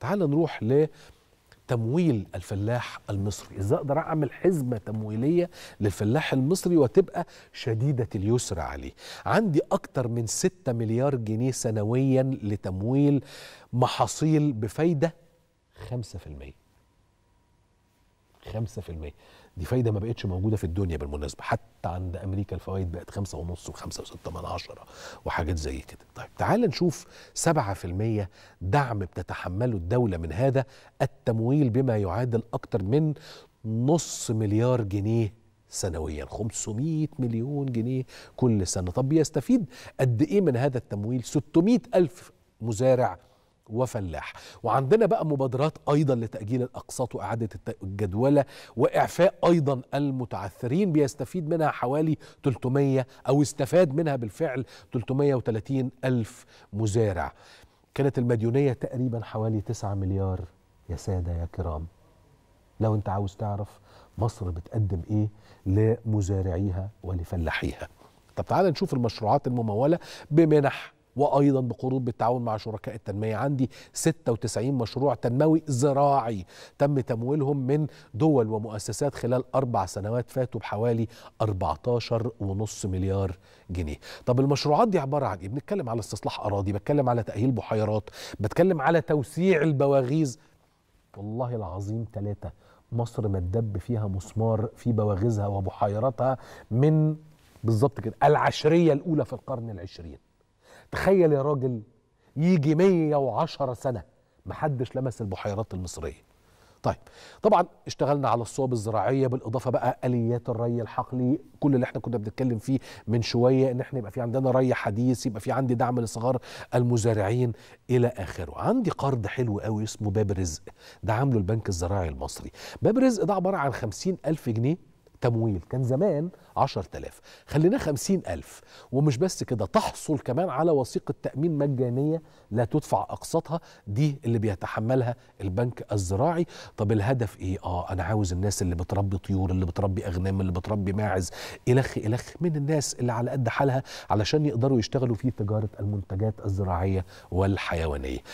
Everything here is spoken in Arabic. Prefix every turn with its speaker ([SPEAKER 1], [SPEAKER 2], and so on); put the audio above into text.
[SPEAKER 1] تعال نروح ل تمويل الفلاح المصري ازاي اقدر اعمل حزمه تمويليه للفلاح المصري وتبقى شديده اليسر عليه عندي اكتر من 6 مليار جنيه سنويا لتمويل محاصيل بفايده 5% 5% دي فايده ما بقتش موجوده في الدنيا بالمناسبه حتى عند امريكا الفوائد بقت 5.5 ونص و 56 من عشرة وحاجات زي كده طيب تعال نشوف 7% دعم بتتحمله الدوله من هذا التمويل بما يعادل اكتر من نص مليار جنيه سنويا 500 مليون جنيه كل سنه طب بيستفيد قد ايه من هذا التمويل 600 الف مزارع وفلاح وعندنا بقى مبادرات أيضا لتأجيل الأقساط وإعادة الجدولة وإعفاء أيضا المتعثرين بيستفيد منها حوالي 300 أو استفاد منها بالفعل 330 ألف مزارع كانت المديونية تقريبا حوالي 9 مليار يا سادة يا كرام لو أنت عاوز تعرف مصر بتقدم إيه لمزارعيها ولفلاحيها طب تعالى نشوف المشروعات الممولة بمنح وايضا بقروض بالتعاون مع شركاء التنميه عندي 96 مشروع تنموي زراعي تم تمويلهم من دول ومؤسسات خلال اربع سنوات فاتوا بحوالي 14.5 مليار جنيه طب المشروعات دي عباره عن ايه بنتكلم على استصلاح اراضي بتكلم على تاهيل بحيرات بتكلم على توسيع البواغيز والله العظيم ثلاثه مصر ما تدب فيها مسمار في بواغيزها وبحيراتها من بالظبط كده العشريه الاولى في القرن العشرين تخيل يا راجل يجي 110 سنه محدش لمس البحيرات المصريه طيب طبعا اشتغلنا على الصوب الزراعيه بالاضافه بقى اليات الري الحقلي كل اللي احنا كنا بنتكلم فيه من شويه ان احنا يبقى في عندنا ري حديث يبقى في عندي دعم لصغار المزارعين الى اخره عندي قرض حلو قوي اسمه باب رزق ده عامله البنك الزراعي المصري باب رزق ده عباره عن 50000 جنيه تمويل كان زمان 10000 خليناه 50000 ومش بس كده تحصل كمان على وثيقة تأمين مجانية لا تدفع أقساطها دي اللي بيتحملها البنك الزراعي طب الهدف إيه؟ آه أنا عاوز الناس اللي بتربي طيور اللي بتربي أغنام اللي بتربي ماعز إلخ إلخ من الناس اللي على قد حالها علشان يقدروا يشتغلوا في تجارة المنتجات الزراعية والحيوانية